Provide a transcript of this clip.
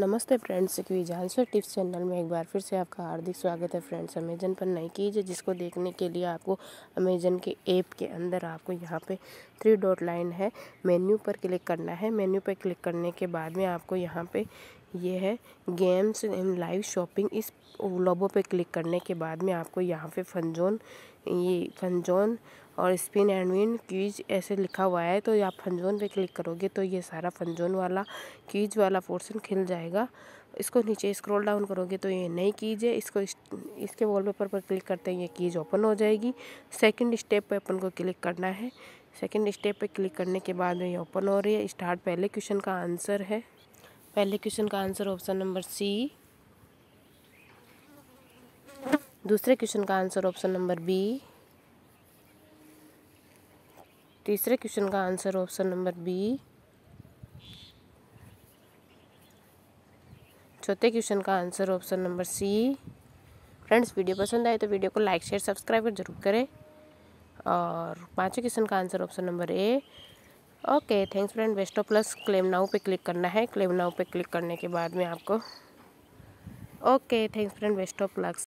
नमस्ते फ्रेंड्स की जानसर tips channel में एक बार फिर से आपका हार्दिक स्वागत है फ्रेंड्स अमेजन पर नई कीजिए है जिसको देखने के लिए आपको अमेजन के ऐप के अंदर आपको यहाँ पे थ्री डॉट लाइन है मेन्यू पर क्लिक करना है मेन्यू पर क्लिक करने के बाद में आपको यहाँ पे ये है गेम्स एंड लाइव शॉपिंग इस लोबो पे क्लिक करने के बाद में आपको यहाँ पे फनजोन ये फनजोन और स्पिन एंड विन क्यूज ऐसे लिखा हुआ है तो आप फनजोन पे क्लिक करोगे तो ये सारा फनजोन वाला क्यूज वाला पोर्सन खिल जाएगा इसको नीचे स्क्रॉल डाउन करोगे तो ये नई कीज है इसको इस, इसके वॉलपेपर पर क्लिक करते हैं ये कीज ओपन हो जाएगी सेकंड स्टेप पे अपन को क्लिक करना है सेकंड स्टेप पे क्लिक करने के बाद ये ओपन हो रही है स्टार्ट पहले क्वेश्चन का आंसर है पहले क्वेश्चन का आंसर ऑप्शन नंबर सी दूसरे क्वेश्चन का आंसर ऑप्शन नंबर बी तीसरे क्वेश्चन का आंसर ऑप्शन नंबर बी चौथे क्वेश्चन का answer option number C friends video पसंद आए तो वीडियो को लाइक शेयर सब्सक्राइब जरूर करें और पाँचवें क्वेश्चन का answer option number A okay thanks friend बेस्टो प्लस क्लेम नाउ पे क्लिक करना है क्लेम नाउ पे क्लिक करने के बाद में आपको ओके थैंक्स फ्रेंड बेस्टो प्लस